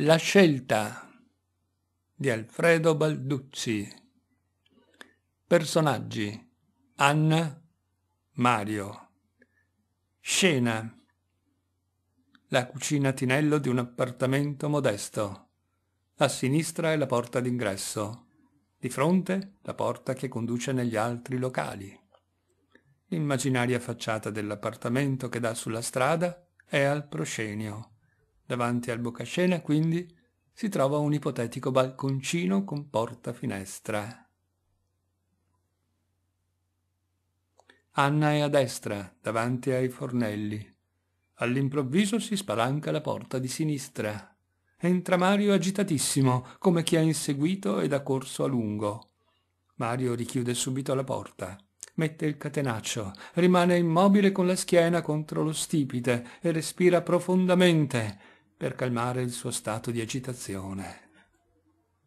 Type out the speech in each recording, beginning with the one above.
La scelta di Alfredo Balduzzi. Personaggi Anna, Mario. Scena. La cucina tinello di un appartamento modesto. A sinistra è la porta d'ingresso. Di fronte la porta che conduce negli altri locali. L'immaginaria facciata dell'appartamento che dà sulla strada è al proscenio Davanti al bocascena, quindi, si trova un ipotetico balconcino con porta-finestra. Anna è a destra, davanti ai fornelli. All'improvviso si spalanca la porta di sinistra. Entra Mario agitatissimo, come chi ha inseguito ed ha corso a lungo. Mario richiude subito la porta, mette il catenaccio, rimane immobile con la schiena contro lo stipite e respira profondamente, per calmare il suo stato di agitazione.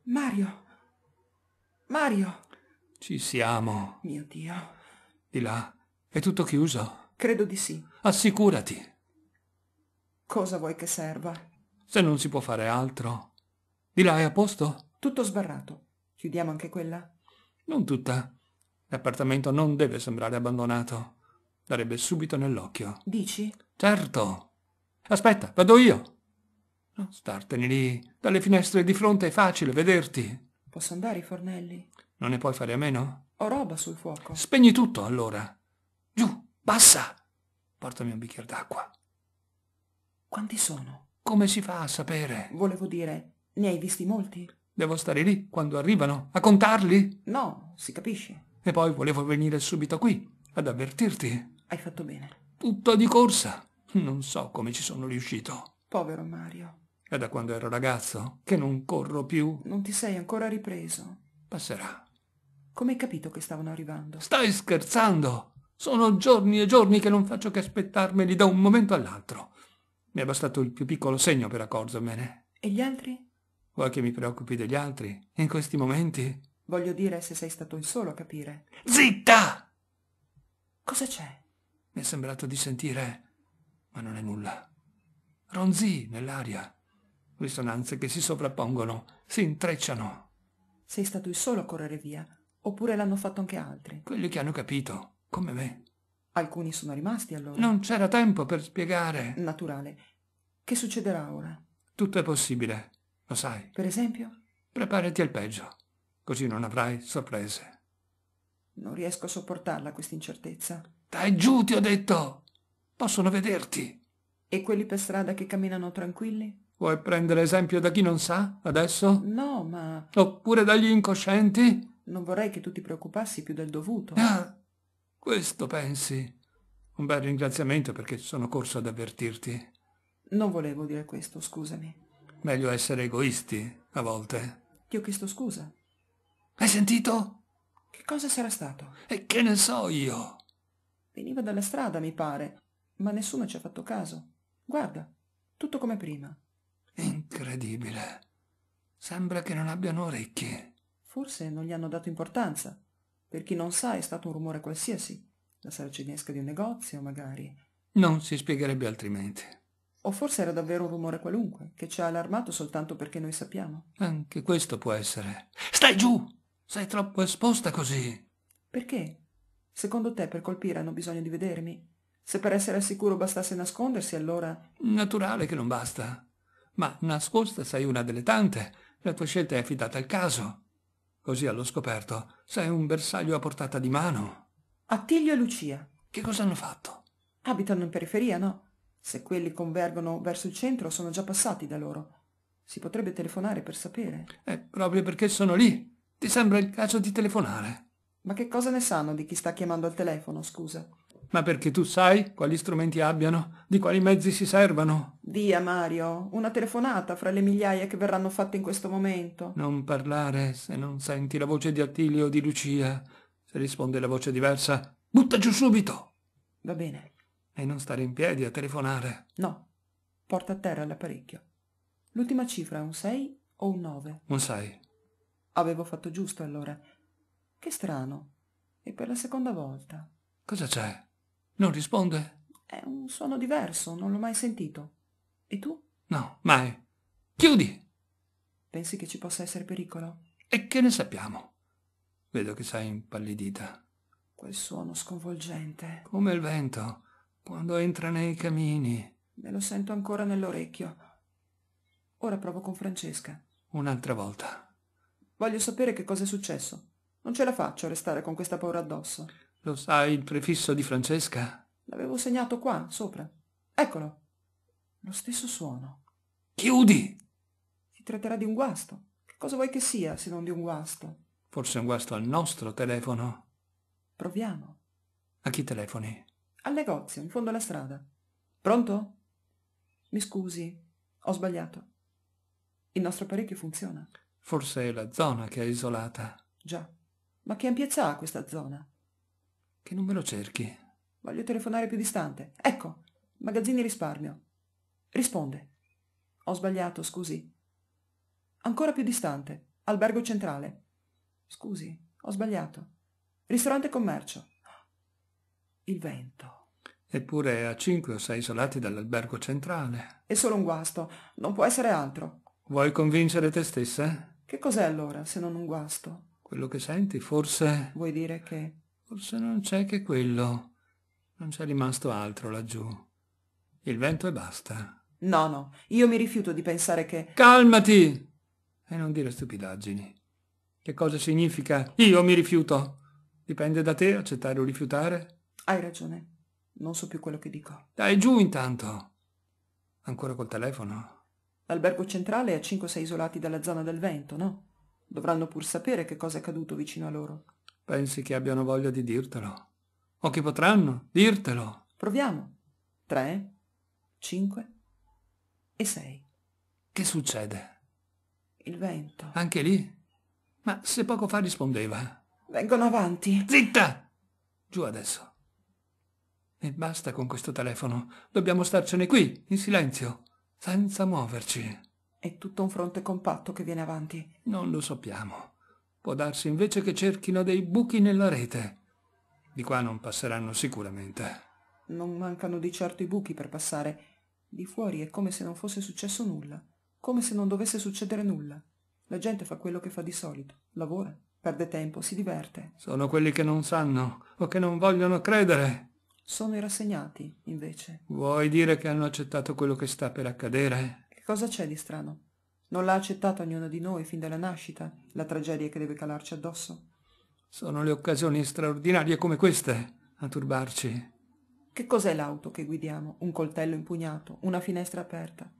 Mario! Mario! Ci siamo. Mio Dio. Di là. È tutto chiuso? Credo di sì. Assicurati. Cosa vuoi che serva? Se non si può fare altro. Di là è a posto? Tutto sbarrato. Chiudiamo anche quella? Non tutta. L'appartamento non deve sembrare abbandonato. Darebbe subito nell'occhio. Dici? Certo. Aspetta, vado io startene lì. Dalle finestre di fronte è facile vederti. Posso andare i fornelli? Non ne puoi fare a meno? Ho roba sul fuoco. Spegni tutto, allora. Giù, passa. Portami un bicchiere d'acqua. Quanti sono? Come si fa a sapere? Volevo dire, ne hai visti molti? Devo stare lì quando arrivano, a contarli? No, si capisce. E poi volevo venire subito qui, ad avvertirti. Hai fatto bene. Tutto di corsa. Non so come ci sono riuscito. Povero Mario. È da quando ero ragazzo che non corro più. Non ti sei ancora ripreso. Passerà. Come hai capito che stavano arrivando? Stai scherzando! Sono giorni e giorni che non faccio che aspettarmeli da un momento all'altro. Mi è bastato il più piccolo segno per accorgermene. E gli altri? Vuoi che mi preoccupi degli altri? In questi momenti? Voglio dire se sei stato il solo a capire. Zitta! Cosa c'è? Mi è sembrato di sentire, ma non è nulla. Ronzì nell'aria risonanze che si sovrappongono, si intrecciano. Sei stato il solo a correre via, oppure l'hanno fatto anche altri? Quelli che hanno capito, come me. Alcuni sono rimasti allora. Non c'era tempo per spiegare. Naturale. Che succederà ora? Tutto è possibile, lo sai. Per esempio? Preparati al peggio, così non avrai sorprese. Non riesco a sopportarla questa incertezza. Dai giù, ti ho detto! Possono vederti! E quelli per strada che camminano tranquilli? Vuoi prendere esempio da chi non sa, adesso? No, ma... Oppure dagli incoscienti? Non vorrei che tu ti preoccupassi più del dovuto. Ah, questo pensi. Un bel ringraziamento perché sono corso ad avvertirti. Non volevo dire questo, scusami. Meglio essere egoisti, a volte. Ti ho chiesto scusa. Hai sentito? Che cosa sarà stato? E che ne so io? Veniva dalla strada, mi pare, ma nessuno ci ha fatto caso. Guarda, tutto come prima. Incredibile. Sembra che non abbiano orecchie. Forse non gli hanno dato importanza. Per chi non sa è stato un rumore qualsiasi. La sarcinesca di un negozio, magari. Non si spiegherebbe altrimenti. O forse era davvero un rumore qualunque, che ci ha allarmato soltanto perché noi sappiamo. Anche questo può essere. Stai giù! Sei troppo esposta così. Perché? Secondo te per colpire hanno bisogno di vedermi? Se per essere al sicuro bastasse nascondersi, allora... Naturale che non basta. Ma nascosta sei una delle tante, la tua scelta è affidata al caso. Così allo scoperto sei un bersaglio a portata di mano. Attilio e Lucia. Che cosa hanno fatto? Abitano in periferia, no? Se quelli convergono verso il centro sono già passati da loro. Si potrebbe telefonare per sapere. È eh, proprio perché sono lì. Ti sembra il caso di telefonare. Ma che cosa ne sanno di chi sta chiamando al telefono, scusa? ma perché tu sai quali strumenti abbiano, di quali mezzi si servano. Via Mario, una telefonata fra le migliaia che verranno fatte in questo momento. Non parlare se non senti la voce di Attilio o di Lucia. Se risponde la voce diversa, butta giù subito. Va bene. E non stare in piedi a telefonare. No. Porta a terra l'apparecchio. L'ultima cifra è un 6 o un 9? Un 6. Avevo fatto giusto allora. Che strano. E per la seconda volta. Cosa c'è? Non risponde? È un suono diverso, non l'ho mai sentito. E tu? No, mai. Chiudi! Pensi che ci possa essere pericolo? E che ne sappiamo? Vedo che sei impallidita. Quel suono sconvolgente. Come il vento, quando entra nei camini. Me lo sento ancora nell'orecchio. Ora provo con Francesca. Un'altra volta. Voglio sapere che cosa è successo. Non ce la faccio a restare con questa paura addosso. Lo sai il prefisso di Francesca? L'avevo segnato qua, sopra. Eccolo. Lo stesso suono. Chiudi! Si tratterà di un guasto. Che cosa vuoi che sia se non di un guasto? Forse un guasto al nostro telefono. Proviamo. A chi telefoni? Al negozio, in fondo alla strada. Pronto? Mi scusi, ho sbagliato. Il nostro apparecchio funziona. Forse è la zona che è isolata. Già. Ma che ampiezza ha questa zona? Che non me lo cerchi. Voglio telefonare più distante. Ecco, magazzini risparmio. Risponde. Ho sbagliato, scusi. Ancora più distante, albergo centrale. Scusi, ho sbagliato. Ristorante commercio. Il vento. Eppure a cinque o sei isolati dall'albergo centrale. È solo un guasto, non può essere altro. Vuoi convincere te stessa? Che cos'è allora, se non un guasto? Quello che senti, forse... Vuoi dire che... Forse non c'è che quello. Non c'è rimasto altro laggiù. Il vento e basta. No, no, io mi rifiuto di pensare che... Calmati! E non dire stupidaggini. Che cosa significa io mi rifiuto? Dipende da te accettare o rifiutare? Hai ragione. Non so più quello che dico. Dai giù intanto. Ancora col telefono. L'albergo centrale è a 5-6 isolati dalla zona del vento, no? Dovranno pur sapere che cosa è accaduto vicino a loro. Pensi che abbiano voglia di dirtelo? O che potranno dirtelo? Proviamo. Tre, cinque e sei. Che succede? Il vento. Anche lì? Ma se poco fa rispondeva. Eh. Vengono avanti. Zitta! Giù adesso. E basta con questo telefono. Dobbiamo starcene qui, in silenzio, senza muoverci. È tutto un fronte compatto che viene avanti. Non lo sappiamo. Può darsi invece che cerchino dei buchi nella rete. Di qua non passeranno sicuramente. Non mancano di certo i buchi per passare. Di fuori è come se non fosse successo nulla, come se non dovesse succedere nulla. La gente fa quello che fa di solito, lavora, perde tempo, si diverte. Sono quelli che non sanno o che non vogliono credere. Sono i rassegnati, invece. Vuoi dire che hanno accettato quello che sta per accadere? Che cosa c'è di strano? Non l'ha accettata ognuno di noi fin dalla nascita, la tragedia che deve calarci addosso? Sono le occasioni straordinarie come queste a turbarci. Che cos'è l'auto che guidiamo? Un coltello impugnato, una finestra aperta.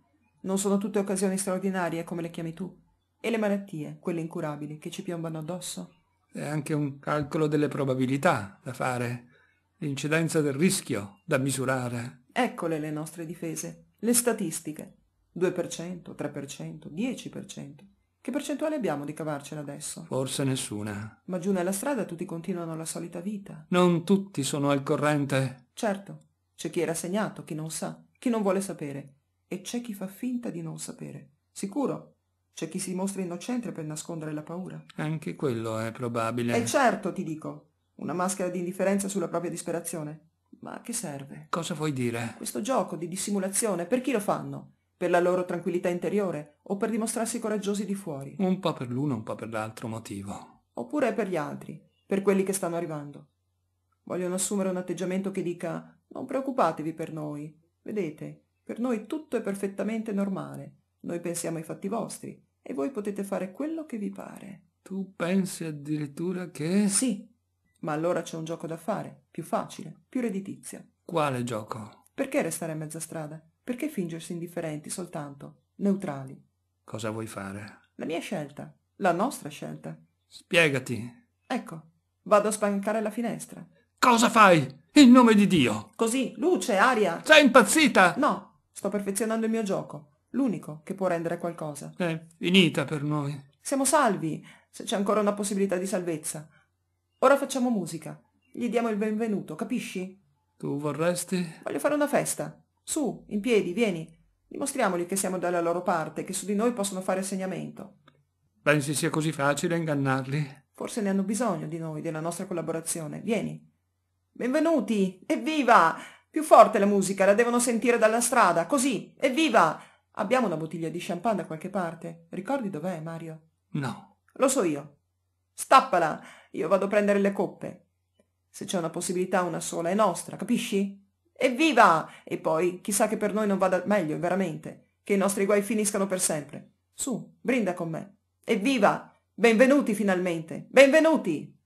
Non sono tutte occasioni straordinarie come le chiami tu? E le malattie, quelle incurabili, che ci piombano addosso? È anche un calcolo delle probabilità da fare, l'incidenza del rischio da misurare. Eccole le nostre difese, le statistiche, 2%, 3%, 10%. Che percentuale abbiamo di cavarcela adesso? Forse nessuna. Ma giù nella strada tutti continuano la solita vita. Non tutti sono al corrente. Certo, c'è chi è rassegnato, chi non sa, chi non vuole sapere. E c'è chi fa finta di non sapere. Sicuro, c'è chi si mostra innocente per nascondere la paura. Anche quello è probabile. E certo, ti dico. Una maschera di indifferenza sulla propria disperazione. Ma a che serve? Cosa vuoi dire? Questo gioco di dissimulazione, per chi lo fanno? per la loro tranquillità interiore o per dimostrarsi coraggiosi di fuori. Un po' per l'uno, un po' per l'altro motivo. Oppure per gli altri, per quelli che stanno arrivando. Vogliono assumere un atteggiamento che dica non preoccupatevi per noi, vedete, per noi tutto è perfettamente normale, noi pensiamo ai fatti vostri e voi potete fare quello che vi pare. Tu pensi addirittura che... Sì, ma allora c'è un gioco da fare, più facile, più redditizio. Quale gioco? Perché restare a mezza strada? Perché fingersi indifferenti soltanto, neutrali? Cosa vuoi fare? La mia scelta, la nostra scelta. Spiegati. Ecco, vado a spancare la finestra. Cosa fai? In nome di Dio! Così, luce, aria! Sei impazzita! No, sto perfezionando il mio gioco, l'unico che può rendere qualcosa. È eh, finita per noi. Siamo salvi, se c'è ancora una possibilità di salvezza. Ora facciamo musica. Gli diamo il benvenuto, capisci? Tu vorresti? Voglio fare una festa. Su, in piedi, vieni. Dimostriamogli che siamo dalla loro parte, che su di noi possono fare segnamento. Pensi sia così facile ingannarli? Forse ne hanno bisogno di noi, della nostra collaborazione. Vieni. Benvenuti! Evviva! Più forte la musica, la devono sentire dalla strada, così! Evviva! Abbiamo una bottiglia di champagne da qualche parte. Ricordi dov'è, Mario? No. Lo so io. Stappala! Io vado a prendere le coppe. Se c'è una possibilità, una sola è nostra, capisci? Evviva! E poi, chissà che per noi non vada meglio, veramente, che i nostri guai finiscano per sempre. Su, brinda con me. Evviva! Benvenuti finalmente! Benvenuti!